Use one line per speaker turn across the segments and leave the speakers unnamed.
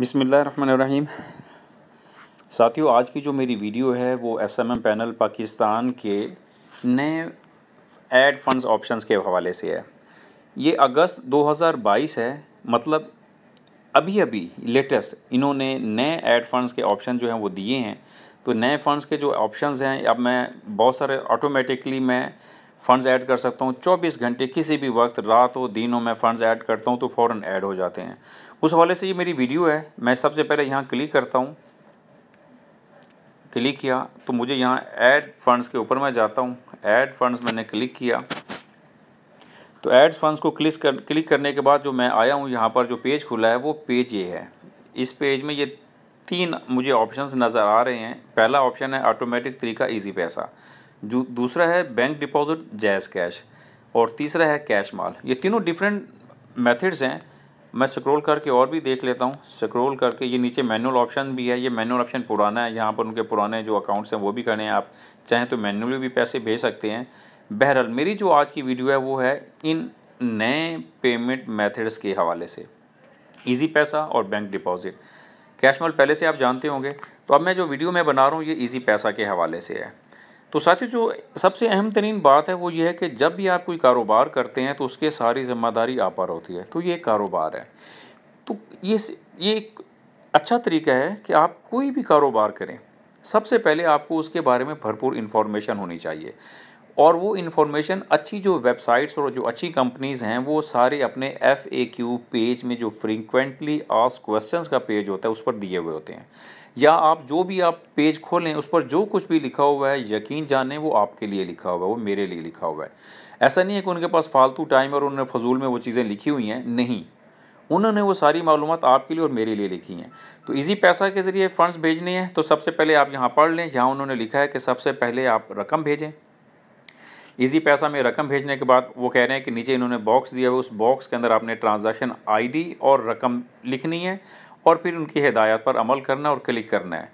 बिसमीम साथियों आज की जो मेरी वीडियो है वो एसएमएम पैनल पाकिस्तान के नए एड फंड्स ऑप्शंस के हवाले से है ये अगस्त 2022 है मतलब अभी अभी लेटेस्ट इन्होंने नए एड फंड्स के ऑप्शन जो हैं वो दिए हैं तो नए फंड्स के जो ऑप्शंस हैं अब मैं बहुत सारे ऑटोमेटिकली मैं फ़ंड्स ऐड कर सकता हूँ 24 घंटे किसी भी वक्त रात हो दिन हो मैं फ़ंड्स ऐड करता हूँ तो फ़ौर ऐड हो जाते हैं उस हवाले से ये मेरी वीडियो है मैं सबसे पहले यहाँ क्लिक करता हूँ क्लिक किया तो मुझे यहाँ ऐड फंड्स के ऊपर मैं जाता हूँ ऐड फंड्स मैंने क्लिक किया तो एड्स फंड्स को क्लिक कर क्लिक करने के बाद जो मैं आया हूँ यहाँ पर जो पेज खुला है वो पेज ये है इस पेज में ये तीन मुझे ऑप्शंस नज़र आ रहे हैं पहला ऑप्शन है ऑटोमेटिक तरीका इजी पैसा जो दूसरा है बैंक डिपॉजिट जैज़ कैश और तीसरा है कैश माल ये तीनों डिफरेंट मेथड्स हैं मैं स्क्रॉल करके और भी देख लेता हूँ स्क्रॉल करके ये नीचे मैनुअल ऑप्शन भी है ये मैनुअल ऑप्शन पुराना है यहाँ पर उनके पुराने जो अकाउंट्स हैं वो भी खड़े हैं आप चाहें तो मैनुअली भी पैसे भेज सकते हैं बहरहाल मेरी जो आज की वीडियो है वो है इन नए पेमेंट मेथड्स के हवाले से ईजी पैसा और बैंक डिपॉजिट कैश मॉल पहले से आप जानते होंगे तो अब मैं जो वीडियो मैं बना रहा हूँ ये ईजी पैसा के हवाले से है तो साथियों जो सबसे अहम तरीन बात है वो ये है कि जब भी आप कोई कारोबार करते हैं तो उसके सारी ज़िम्मेदारी आप पर होती है तो ये कारोबार है तो ये ये एक अच्छा तरीका है कि आप कोई भी कारोबार करें सबसे पहले आपको उसके बारे में भरपूर इन्फॉर्मेशन होनी चाहिए और वो इन्फॉर्मेशन अच्छी जो वेबसाइट्स और जो अच्छी कंपनीज़ हैं वो सारे अपने एफ ए क्यू पेज में जो फ्रीक्वेंटली आस्क क्वेश्चंस का पेज होता है उस पर दिए हुए होते हैं या आप जो भी आप पेज खोलें उस पर जो कुछ भी लिखा हुआ है यकीन जाने वो आपके लिए लिखा हुआ है वो मेरे लिए लिखा हुआ है ऐसा नहीं है कि उनके पास फालतू टाइम और उन्होंने फजूल में वो चीज़ें लिखी हुई हैं नहीं उन्होंने वो सारी मालूम आपके लिए और मेरे लिए लिखी हैं तो इजी पैसा के ज़रिए फ़ंड्स भेजने हैं तो सबसे पहले आप यहाँ पढ़ लें यहाँ उन्होंने लिखा है कि सबसे पहले आप रकम भेजें इजी पैसा में रकम भेजने के बाद वो कह रहे हैं कि नीचे इन्होंने बॉक्स दिया हुआ उस बॉक्स के अंदर आपने ट्रांजैक्शन आईडी और रकम लिखनी है और फिर उनकी हिदायत पर अमल करना और क्लिक करना है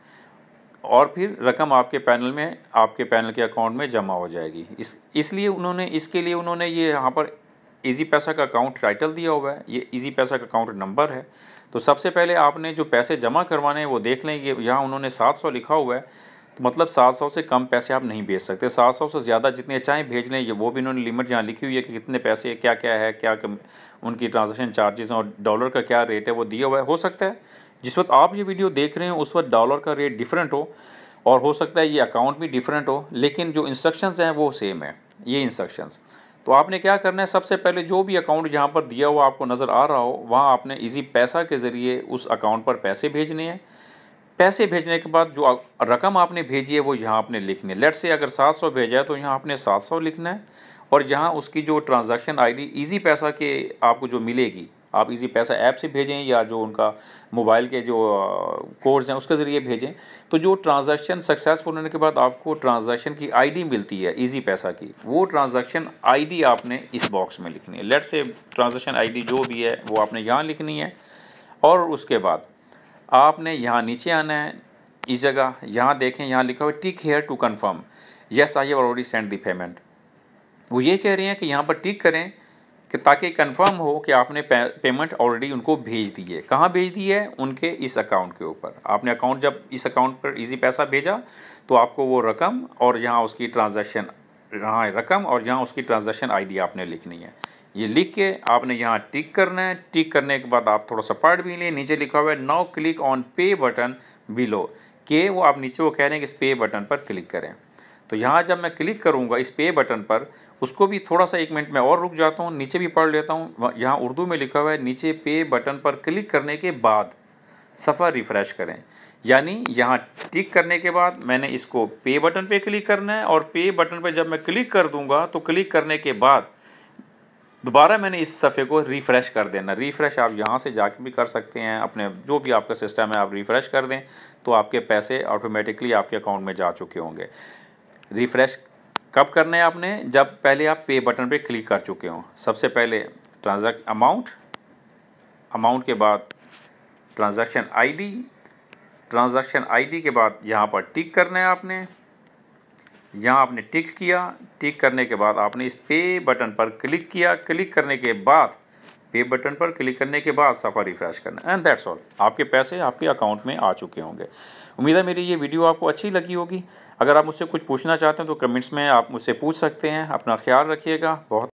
और फिर रकम आपके पैनल में आपके पैनल के अकाउंट में जमा हो जाएगी इस इसलिए उन्होंने इसके लिए उन्होंने ये यहाँ पर इजी पैसा का अकाउंट टाइटल दिया हुआ है ये इजी पैसा का अकाउंट नंबर है तो सबसे पहले आपने जो पैसे जमा करवाने हैं वो देख लें कि यहाँ उन्होंने 700 लिखा हुआ है मतलब सात सौ से कम पैसे आप नहीं भेज सकते सात सौ से ज़्यादा जितने चाहें भेज लें ये वो भी इन्होंने लिमिट जहाँ लिखी हुई है कि कितने पैसे क्या क्या है क्या उनकी ट्रांजेक्शन चार्जेस और डॉलर का क्या रेट है वो दिया हुआ है हो सकता है जिस वक्त आप ये वीडियो देख रहे हैं उस वक्त डॉलर का रेट डिफरेंट हो और हो सकता है ये अकाउंट भी डिफरेंट हो लेकिन जो इंस्ट्रक्शंस हैं वो सेम है ये इंस्ट्रक्शंस तो आपने क्या करना है सबसे पहले जो भी अकाउंट जहाँ पर दिया हुआ आपको नज़र आ रहा हो वहाँ आपने इजी पैसा के ज़रिए उस अकाउंट पर पैसे भेजने हैं पैसे भेजने के बाद जो रकम आपने भेजी है वो यहाँ आपने लिखनी है लेट से अगर 700 भेजा है तो यहाँ आपने 700 लिखना है और यहाँ उसकी जो ट्रांजैक्शन आईडी इजी पैसा के आपको जो मिलेगी आप इजी पैसा ऐप से भेजें या जो उनका मोबाइल के जो कोर्स हैं उसके ज़रिए भेजें तो जो ट्रांजैक्शन सक्सेसफुल होने के बाद आपको ट्रांजैक्शन की आईडी मिलती है इजी पैसा की वो ट्रांजैक्शन आईडी आपने इस बॉक्स में लिखनी है लेट से ट्रांजैक्शन आईडी जो भी है वो आपने यहाँ लिखनी है और उसके बाद आपने यहाँ नीचे आना है इस जगह यहाँ देखें यहाँ लिखा हुआ tick here to confirm yes I have already send the payment वो ये कह रहे हैं कि यहाँ पर टिक करें कि ताकि कन्फर्म हो कि आपने पेमेंट ऑलरेडी उनको भेज दी है कहाँ भेज दी है उनके इस अकाउंट के ऊपर आपने अकाउंट जब इस अकाउंट पर इजी पैसा भेजा तो आपको वो रकम और यहाँ उसकी ट्रांजेक्शन रकम और यहाँ उसकी आई डी आपने लिखनी है ये लिख के आपने यहाँ टिक करना है टिक करने के बाद आप थोड़ा सा पढ़ भी लें नीचे लिखा हुआ है now click on pay button below के वो आप नीचे वो कह रहे हैं कि इस पे बटन पर क्लिक करें तो यहाँ जब मैं क्लिक करूँगा इस पे बटन पर उसको भी थोड़ा सा एक मिनट में और रुक जाता हूँ नीचे भी पढ़ लेता हूँ यहाँ उर्दू में लिखा हुआ है नीचे पे बटन पर क्लिक करने के बाद सफ़र रिफ़्रेश करें यानी यहाँ टिक करने के बाद मैंने इसको पे बटन पे क्लिक करना है और पे बटन पे जब मैं क्लिक कर दूंगा तो क्लिक करने के बाद दोबारा मैंने इस सफ़े को रिफ़्रेश कर देना रिफ़्रेश आप यहाँ से जाके भी कर सकते हैं अपने जो भी आपका सिस्टम है आप रिफ़्रेश कर दें तो आपके पैसे ऑटोमेटिकली आपके अकाउंट में जा चुके होंगे रिफ़्रेश कब करना है आपने जब पहले आप पे बटन पे क्लिक कर चुके हों सबसे पहले ट्रांजैक्ट अमाउंट अमाउंट के बाद ट्रांजैक्शन आईडी ट्रांजैक्शन आईडी के बाद यहाँ पर टिक करना है आपने यहाँ आपने टिक किया टिक करने के बाद आपने इस पे बटन पर क्लिक किया क्लिक करने के बाद पे बटन पर क्लिक करने के बाद सफ़ा रिफ्रेश करना एंड दैट्स ऑल आपके पैसे आपके अकाउंट में आ चुके होंगे उम्मीद है मेरी ये वीडियो आपको अच्छी लगी होगी अगर आप मुझसे कुछ पूछना चाहते हैं तो कमेंट्स में आप मुझसे पूछ सकते हैं अपना ख्याल रखिएगा बहुत